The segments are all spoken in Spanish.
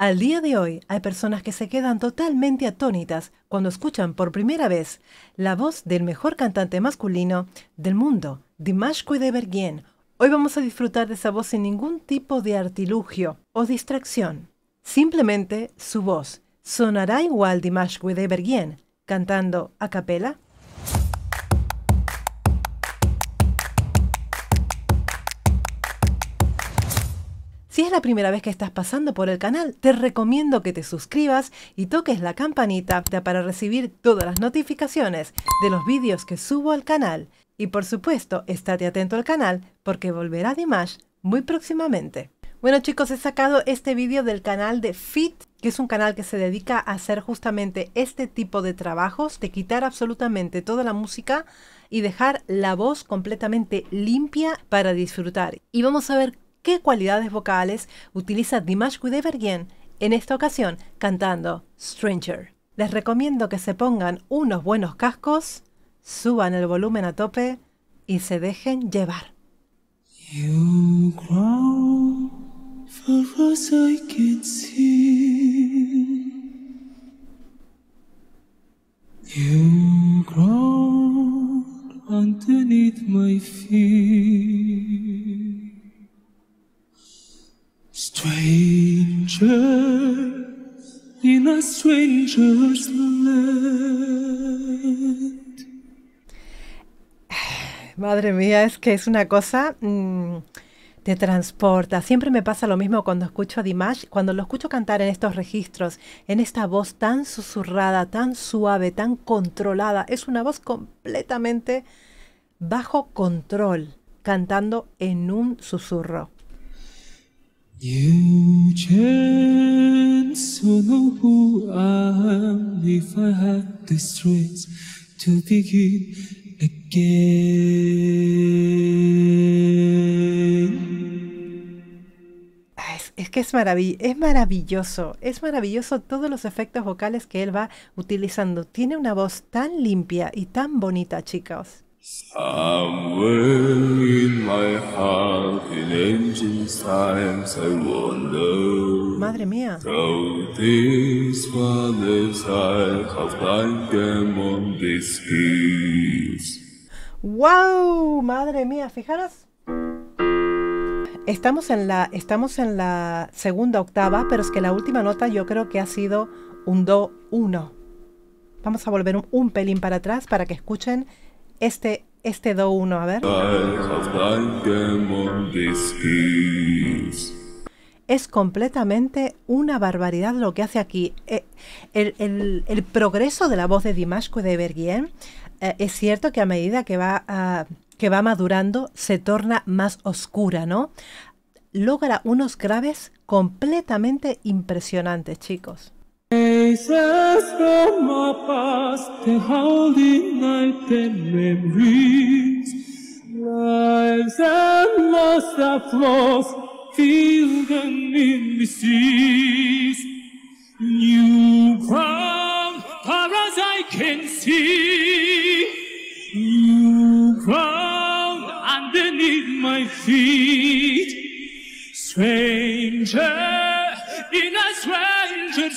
Al día de hoy hay personas que se quedan totalmente atónitas cuando escuchan por primera vez la voz del mejor cantante masculino del mundo, Dimash Kudaibergen. Hoy vamos a disfrutar de esa voz sin ningún tipo de artilugio o distracción. Simplemente su voz. ¿Sonará igual Dimash Kudaibergen cantando a capela? Si es la primera vez que estás pasando por el canal, te recomiendo que te suscribas y toques la campanita para recibir todas las notificaciones de los vídeos que subo al canal. Y por supuesto, estate atento al canal porque volverá Dimash muy próximamente. Bueno chicos, he sacado este vídeo del canal de Fit, que es un canal que se dedica a hacer justamente este tipo de trabajos, de quitar absolutamente toda la música y dejar la voz completamente limpia para disfrutar. Y vamos a ver qué cualidades vocales utiliza Dimash Kudaibergen en esta ocasión cantando Stranger. Les recomiendo que se pongan unos buenos cascos, suban el volumen a tope y se dejen llevar. You underneath my feet. Madre mía, es que es una cosa. que mm, te transporta. Siempre me pasa lo mismo cuando escucho a Dimash, cuando lo escucho cantar en estos registros, en esta voz tan susurrada, tan suave, tan controlada. Es una voz completamente bajo control, cantando en un susurro. Ah, es, que es, es maravilloso, es maravilloso todos los efectos vocales que él va utilizando. Tiene una voz tan limpia y tan bonita, chicos. Madre mía. ¡Wow! Madre mía, fijaros. Estamos en, la, estamos en la segunda octava, pero es que la última nota yo creo que ha sido un Do uno Vamos a volver un pelín para atrás para que escuchen este, este do 1, a ver. Es completamente una barbaridad lo que hace aquí. Eh, el, progreso de la voz de Dimasco de Berguien eh, es cierto que a medida que va, ah, que va madurando se torna más oscura, ¿no? Logra unos graves completamente impresionantes, chicos. Faces from our past, the holding night and memories. Lives and lost are lost, filled and in the seas. New crown, far as I can see. New crown underneath my feet. Stranger in a swell. Es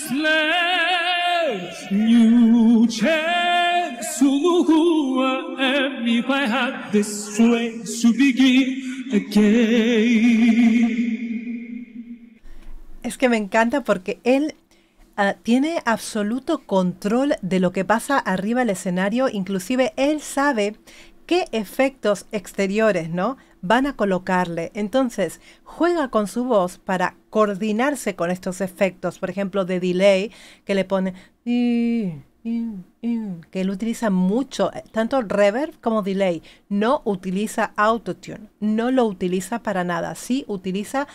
que me encanta porque él ah, tiene absoluto control de lo que pasa arriba del escenario, inclusive él sabe qué efectos exteriores, ¿no? Van a colocarle. Entonces, juega con su voz para coordinarse con estos efectos, por ejemplo, de delay, que le pone que él utiliza mucho, eh, tanto reverb como delay. No utiliza autotune, no lo utiliza para nada. Sí utiliza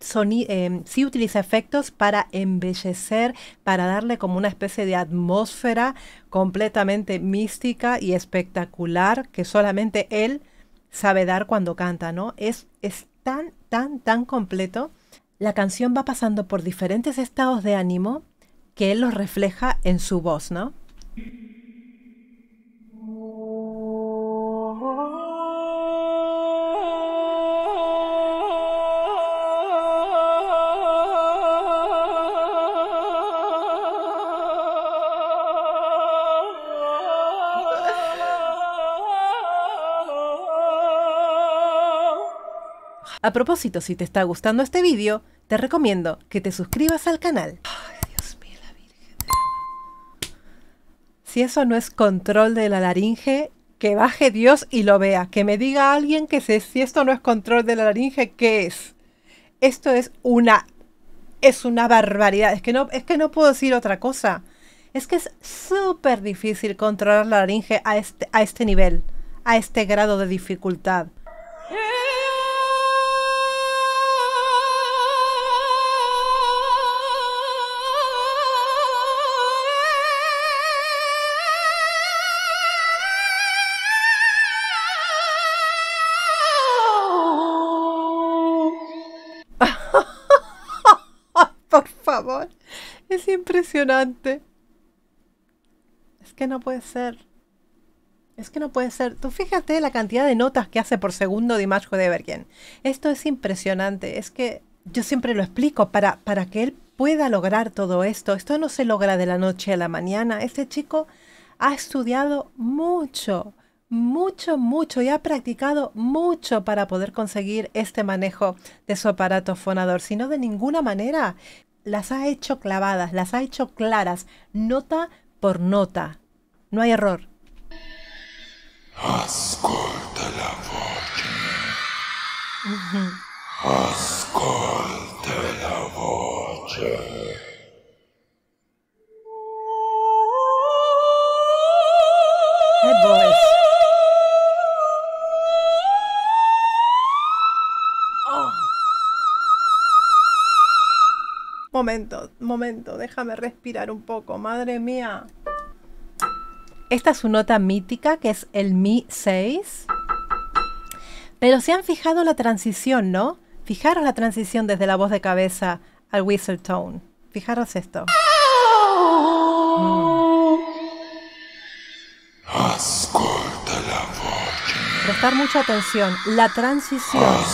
Sony eh, sí utiliza efectos para embellecer, para darle como una especie de atmósfera completamente mística y espectacular que solamente él sabe dar cuando canta, ¿no? Es, es tan, tan, tan completo. La canción va pasando por diferentes estados de ánimo que él los refleja en su voz, ¿no? A propósito, si te está gustando este vídeo, te recomiendo que te suscribas al canal. Ay, Dios mío, la Virgen. Si eso no es control de la laringe, que baje Dios y lo vea. Que me diga alguien que sé si esto no es control de la laringe, ¿qué es? Esto es una es una barbaridad. Es que no, es que no puedo decir otra cosa. Es que es súper difícil controlar la laringe a este, a este nivel, a este grado de dificultad. impresionante. Es que no puede ser. Es que no puede ser. Tú fíjate la cantidad de notas que hace por segundo Dimash Bergen. Esto es impresionante. Es que yo siempre lo explico. Para, para que él pueda lograr todo esto, esto no se logra de la noche a la mañana. Este chico ha estudiado mucho, mucho, mucho y ha practicado mucho para poder conseguir este manejo de su aparato fonador. Si no, de ninguna manera las ha hecho clavadas, las ha hecho claras, nota por nota. No hay error. la momento, momento, déjame respirar un poco, madre mía. Esta es su nota mítica, que es el Mi 6. Pero se han fijado la transición, ¿no? Fijaros la transición desde la voz de cabeza al whistle tone. Fijaros esto. Mm. la Prestar mucha atención. La transición. la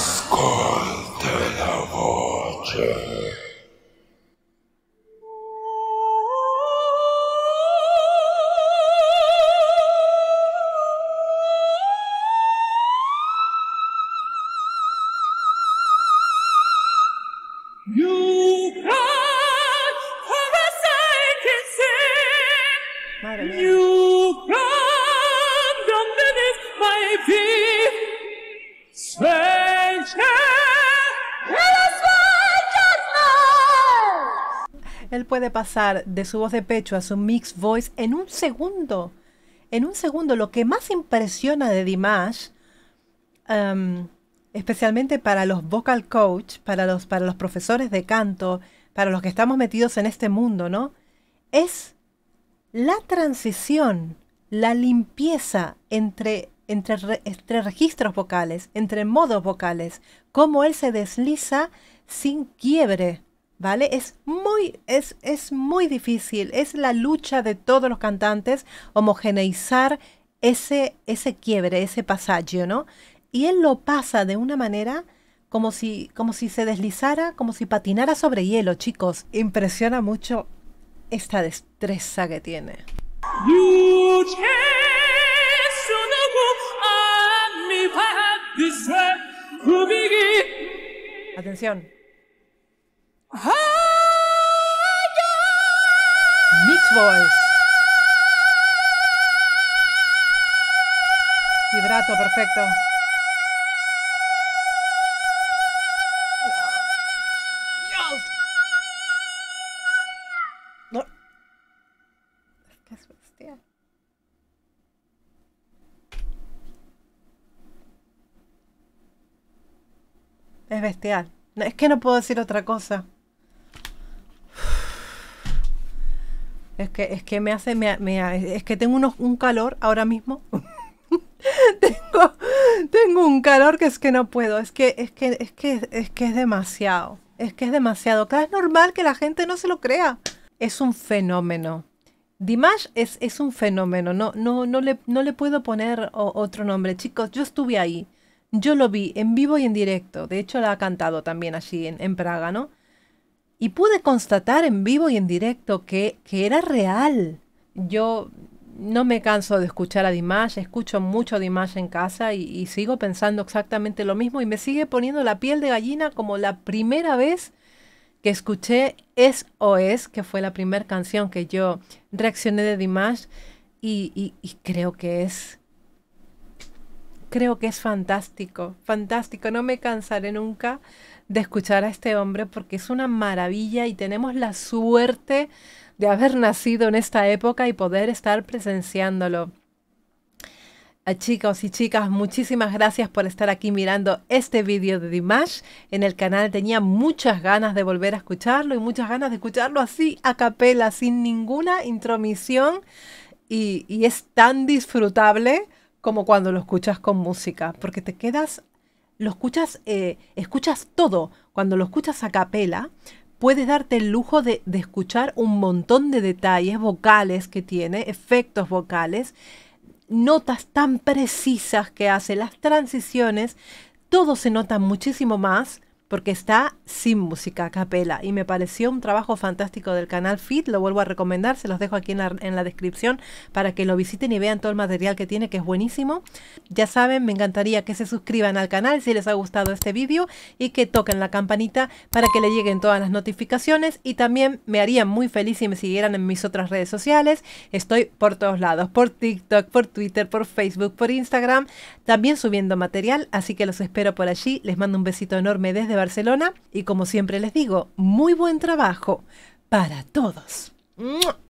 puede pasar de su voz de pecho a su mix voice en un segundo. En un segundo, lo que más impresiona de Dimash, um, especialmente para los vocal coach, para los, para los profesores de canto, para los que estamos metidos en este mundo, ¿no? Es la transición, la limpieza entre, entre, entre registros vocales, entre modos vocales, cómo él se desliza sin quiebre ¿vale? Es muy, es, es muy difícil, es la lucha de todos los cantantes homogeneizar ese, ese quiebre, ese pasaje ¿no? Y él lo pasa de una manera como si, como si se deslizara, como si patinara sobre hielo, chicos. Impresiona mucho esta destreza que tiene. Atención. voice. Vibrato perfecto. No. bestial. Es bestial. Es que no puedo decir otra cosa. Es que, es que me hace, es que tengo unos, un calor ahora mismo. tengo, tengo un calor que es que no puedo. Es que, es que, es que, es que es demasiado. Es que es demasiado. Claro, es normal que la gente no se lo crea. Es un fenómeno. Dimash es, es un fenómeno, no, no, no, le, no le puedo poner otro nombre. Chicos, yo estuve ahí, yo lo vi en vivo y en directo, de hecho la ha cantado también allí en, en Praga, ¿no? y pude constatar en vivo y en directo que, que era real. Yo no me canso de escuchar a Dimash, escucho mucho Dimash en casa y, sigo pensando exactamente lo mismo y me sigue poniendo la piel de gallina como la primera vez que escuché Es o Es, que fue la primera canción que yo reaccioné de Dimash y creo que es creo que es fantástico, fantástico. No me cansaré nunca de escuchar a este hombre porque es una maravilla y tenemos la suerte de haber nacido en esta época y poder estar presenciándolo. Eh, chicos y chicas, muchísimas gracias por estar aquí mirando este vídeo de Dimash en el canal. Tenía muchas ganas de volver a escucharlo y muchas ganas de escucharlo así a capela, sin ninguna intromisión. y es tan disfrutable como cuando lo escuchas con música, porque te quedas, lo escuchas, eh, escuchas todo. Cuando lo escuchas a capela, puedes darte el lujo de, de escuchar un montón de detalles vocales que tiene, efectos vocales, notas tan precisas que hace, las transiciones, todo se nota muchísimo más porque está sin música a capela y me pareció un trabajo fantástico del canal Fit, lo vuelvo a recomendar, se los dejo aquí en la, descripción para que lo visiten y vean todo el material que tiene que es buenísimo. Ya saben, me encantaría que se suscriban al canal si les ha gustado este vídeo y que toquen la campanita para que le lleguen todas las notificaciones y también me harían muy feliz si me siguieran en mis otras redes sociales. Estoy por todos lados, por TikTok, por Twitter, por Facebook, por Instagram, también subiendo material, así que los espero por allí. Les mando un besito enorme desde Barcelona y como siempre les digo, muy buen trabajo para todos.